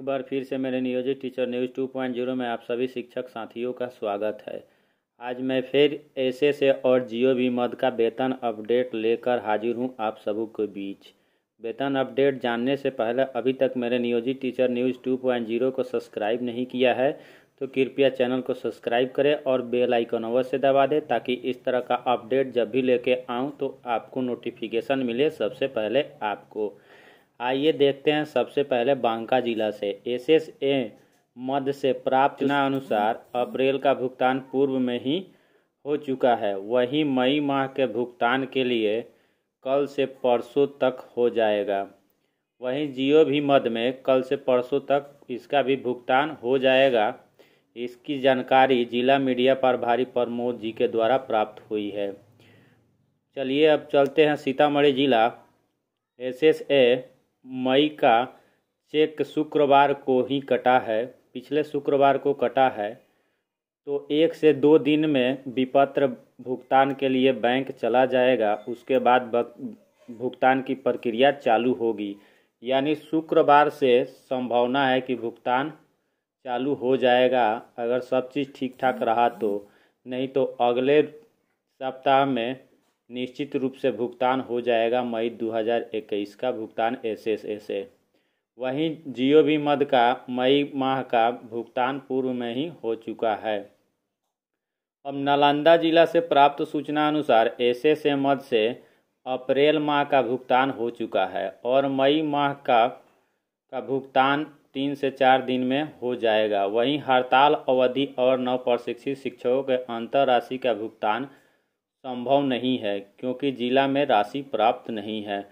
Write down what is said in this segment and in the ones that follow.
एक बार फिर से मेरे नियोजित teacher news two point zero में आप सभी शिक्षक साथियों का स्वागत है आज मैं फिर ऐसे से और जियो भी मद का वेतन अपडेट लेकर हाजिर हूँ आप सबों के बीच वेतन अपडेट जानने से पहले अभी तक मेरे नियोजित teacher news two point zero को सब्सक्राइब नहीं किया है तो कृपया चैनल को सब्सक्राइब करें और बेल आइकन अवश्य दबा दें ताकि इस तरह का अपडेट जब भी लेके आऊँ तो आपको नोटिफिकेशन मिले सबसे पहले आपको आइए देखते हैं सबसे पहले बांका जिला से एस एस ए मद से प्राप्त योजना अनुसार अप्रैल का भुगतान पूर्व में ही हो चुका है वहीं मई माह के भुगतान के लिए कल से परसों तक हो जाएगा वहीं जियो भी मद में कल से परसों तक इसका भी भुगतान हो जाएगा इसकी जानकारी जिला मीडिया प्रभारी प्रमोद जी के द्वारा प्राप्त हुई है चलिए अब चलते हैं सीतामढ़ी जिला एस एस ए मई का चेक शुक्रवार को ही कटा है पिछले शुक्रवार को कटा है तो एक से दो दिन में विपत्र भुगतान के लिए बैंक चला जाएगा उसके बाद भुगतान की प्रक्रिया चालू होगी यानी शुक्रवार से संभावना है कि भुगतान चालू हो जाएगा अगर सब चीज़ ठीक ठाक रहा तो नहीं तो अगले सप्ताह में निश्चित रूप से भुगतान हो जाएगा मई 2021 का भुगतान एस एस ए से वहीं जियो भी मद का मई माह का भुगतान पूर्व में ही हो चुका है अब नालंदा जिला से प्राप्त सूचना अनुसार एस एस ए मद से अप्रैल माह का भुगतान हो चुका है और मई माह का का भुगतान तीन से चार दिन में हो जाएगा वहीं हड़ताल अवधि और नव प्रशिक्षित शिक्षकों के अंतर राशि का भुगतान संभव नहीं है क्योंकि जिला में राशि प्राप्त नहीं है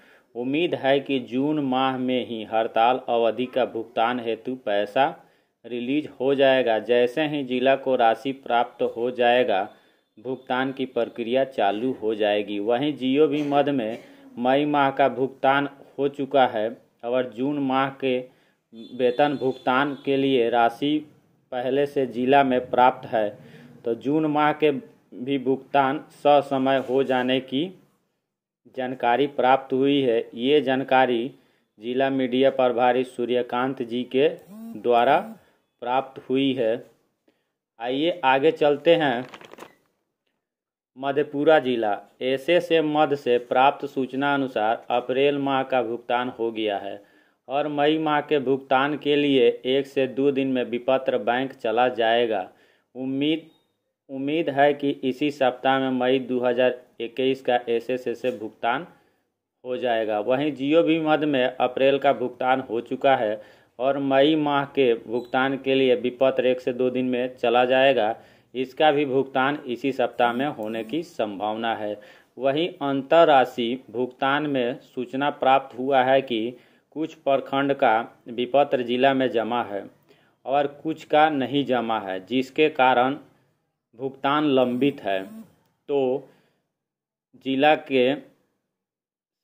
उम्मीद है कि जून माह में ही हड़ताल अवधि का भुगतान हेतु पैसा रिलीज हो जाएगा जैसे ही जिला को राशि प्राप्त हो जाएगा भुगतान की प्रक्रिया चालू हो जाएगी वहीं जियो भी मध में मई माह का भुगतान हो चुका है और जून माह के वेतन भुगतान के लिए राशि पहले से जिला में प्राप्त है तो जून माह के भी भुगतान ससमय हो जाने की जानकारी प्राप्त हुई है ये जानकारी जिला मीडिया प्रभारी सूर्यकांत जी के द्वारा प्राप्त हुई है आइए आगे चलते हैं मधेपुरा जिला ऐसे से मध से प्राप्त सूचना अनुसार अप्रैल माह का भुगतान हो गया है और मई माह के भुगतान के लिए एक से दो दिन में विपत्र बैंक चला जाएगा उम्मीद उम्मीद है कि इसी सप्ताह में मई 2021 का एस एस एस भुगतान हो जाएगा वहीं जियो भी मध में अप्रैल का भुगतान हो चुका है और मई माह के भुगतान के लिए विपत्र एक से दो दिन में चला जाएगा इसका भी भुगतान इसी सप्ताह में होने की संभावना है वहीं अंतर्राशि भुगतान में सूचना प्राप्त हुआ है कि कुछ प्रखंड का विपत्र जिला में जमा है और कुछ का नहीं जमा है जिसके कारण भुगतान लंबित है तो जिला के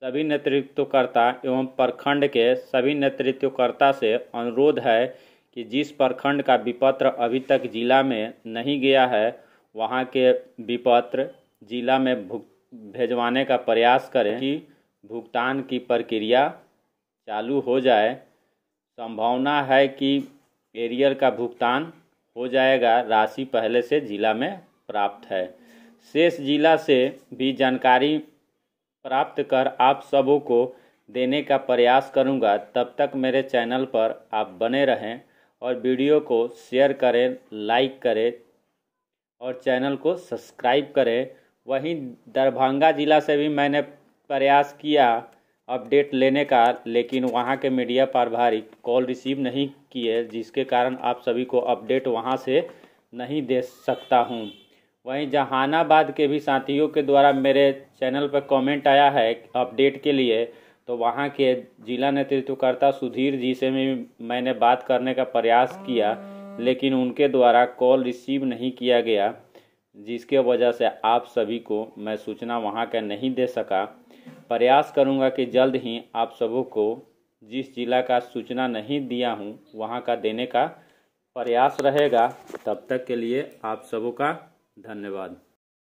सभी नेतृत्वकर्ता एवं प्रखंड के सभी नेतृत्वकर्ता से अनुरोध है कि जिस प्रखंड का विपत्र अभी तक जिला में नहीं गया है वहाँ के विपत्र जिला में भुग भेजवाने का प्रयास करें कि भुगतान की प्रक्रिया चालू हो जाए संभावना है कि एरियर का भुगतान हो जाएगा राशि पहले से जिला में प्राप्त है शेष जिला से भी जानकारी प्राप्त कर आप सबों को देने का प्रयास करूंगा तब तक मेरे चैनल पर आप बने रहें और वीडियो को शेयर करें लाइक करें और चैनल को सब्सक्राइब करें वहीं दरभंगा ज़िला से भी मैंने प्रयास किया अपडेट लेने का लेकिन वहाँ के मीडिया प्रभारी कॉल रिसीव नहीं किए जिसके कारण आप सभी को अपडेट वहाँ से नहीं दे सकता हूँ वहीं जहानाबाद के भी साथियों के द्वारा मेरे चैनल पर कमेंट आया है अपडेट के लिए तो वहाँ के जिला नेतृत्वकर्ता सुधीर जी से भी मैंने बात करने का प्रयास किया लेकिन उनके द्वारा कॉल रिसीव नहीं किया गया जिसके वजह से आप सभी को मैं सूचना वहाँ का नहीं दे सका प्रयास करूँगा कि जल्द ही आप सबों को जिस जिला का सूचना नहीं दिया हूँ वहाँ का देने का प्रयास रहेगा तब तक के लिए आप सबों का धन्यवाद